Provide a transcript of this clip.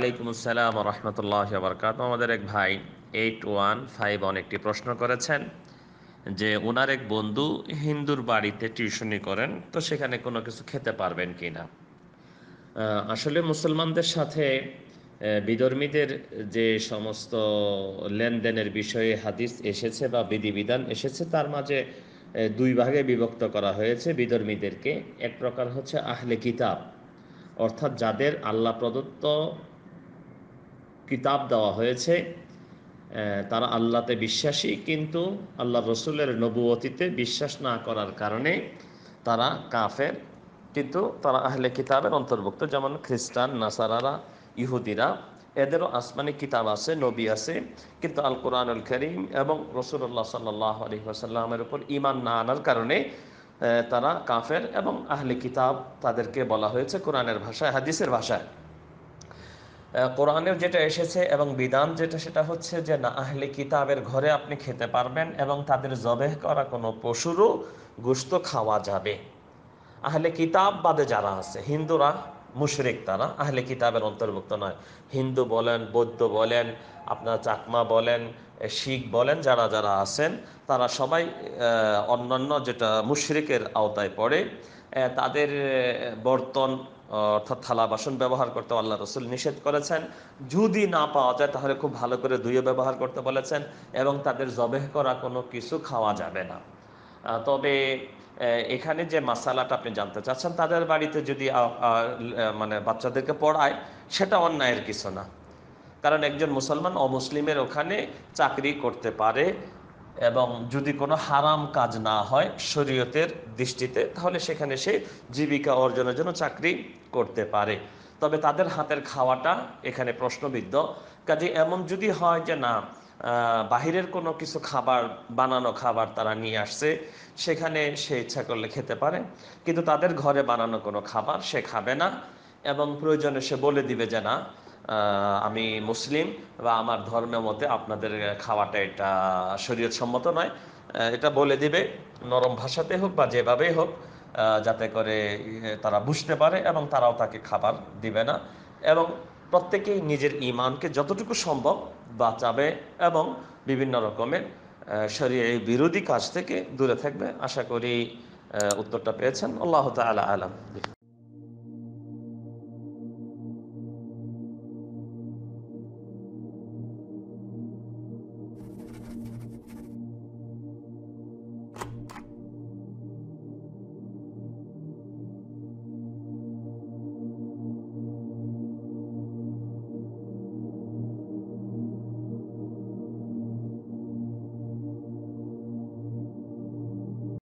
ওয়ালাইকুম আসসালাম রহমতুল্লাহ বরকাত আমাদের এক ভাই এইট ওয়ান ফাইভ ওয়ান একটি প্রশ্ন করেছেন যে ওনার এক বন্ধু হিন্দুর বাড়িতে টিউশনি করেন তো সেখানে কোনো কিছু খেতে পারবেন কি না আসলে মুসলমানদের সাথে বিধর্মীদের যে সমস্ত লেনদেনের বিষয়ে হাদিস এসেছে বা বিধিবিধান এসেছে তার মাঝে দুই ভাগে বিভক্ত করা হয়েছে বিধর্মীদেরকে এক প্রকার হচ্ছে আহলে কিতাব অর্থাৎ যাদের আল্লাহ প্রদত্ত কিতাব দেওয়া হয়েছে তারা আল্লাহতে বিশ্বাসী কিন্তু আল্লাহ রসুলের নবুয়তিতে বিশ্বাস না করার কারণে তারা কাফের কিন্তু তারা আহলে কিতাবের অন্তর্ভুক্ত যেমন খ্রিস্টান নাসারারা ইহুদিরা এদেরও আসমানি কিতাব আছে নবী আছে কিন্তু আল কোরআনুল করিম এবং রসুল্লাহ সাল্লাহ আলী আসাল্লামের উপর ইমান না আনার কারণে তারা কাফের এবং আহলে কিতাব তাদেরকে বলা হয়েছে কোরআনের ভাষায় হাদিসের ভাষায় কোরআনেও যেটা এসেছে এবং বিধান যেটা সেটা হচ্ছে যে না আহলে কিতাবের ঘরে আপনি খেতে পারবেন এবং তাদের জবেহ করা কোনো পশুরও গুস্ত খাওয়া যাবে আহলে কিতাব বাদে যারা আছে হিন্দুরা মুশরিক তারা আহলে কিতাবের অন্তর্ভুক্ত নয় হিন্দু বলেন বৌদ্ধ বলেন আপনার চাকমা বলেন শিখ বলেন যারা যারা আছেন তারা সবাই অন্যান্য যেটা মুশরিকের আওতায় পড়ে তাদের বর্তন অর্থাৎ থালা বাসন ব্যবহার করতে আল্লাহ রসুল নিষেধ করেছেন যদি না পাওয়া যায় তাহলে খুব ভালো করে ধুয়ে ব্যবহার করতে বলেছেন এবং তাদের জবেহ করা কোনো কিছু খাওয়া যাবে না তবে এখানে যে মাসালাটা আপনি জানতে চাচ্ছেন তাদের বাড়িতে যদি মানে বাচ্চাদেরকে পড়ায় সেটা অন্যায়ের কিছু না কারণ একজন মুসলমান অমুসলিমের ওখানে চাকরি করতে পারে এবং যদি কোনো হারাম কাজ না হয় শরীয়তের দৃষ্টিতে তাহলে সেখানে সে জীবিকা অর্জনের জন্য চাকরি করতে পারে তবে তাদের হাতের খাওয়াটা এখানে প্রশ্নবিদ্ধ কাজে এমন যদি হয় যে না বাহিরের কোনো কিছু খাবার বানানো খাবার তারা নিয়ে আসছে সেখানে সে ইচ্ছা করলে খেতে পারে কিন্তু তাদের ঘরে বানানো কোনো খাবার সে খাবে না এবং প্রয়োজনে সে বলে দিবে যে না আমি মুসলিম বা আমার ধর্ম মতে আপনাদের খাওয়াটা এটা শরীয়ত সম্মত নয় এটা বলে দিবে নরম ভাষাতে হোক বা যেভাবেই হোক যাতে করে তারা বুঝতে পারে এবং তারাও তাকে খাবার দিবে না এবং প্রত্যেকেই নিজের ইমানকে যতটুকু সম্ভব বাঁচাবে এবং বিভিন্ন রকমের শরীর বিরোধী কাজ থেকে দূরে থাকবে আশা করি উত্তরটা পেয়েছেন আল্লাহ তালা আলম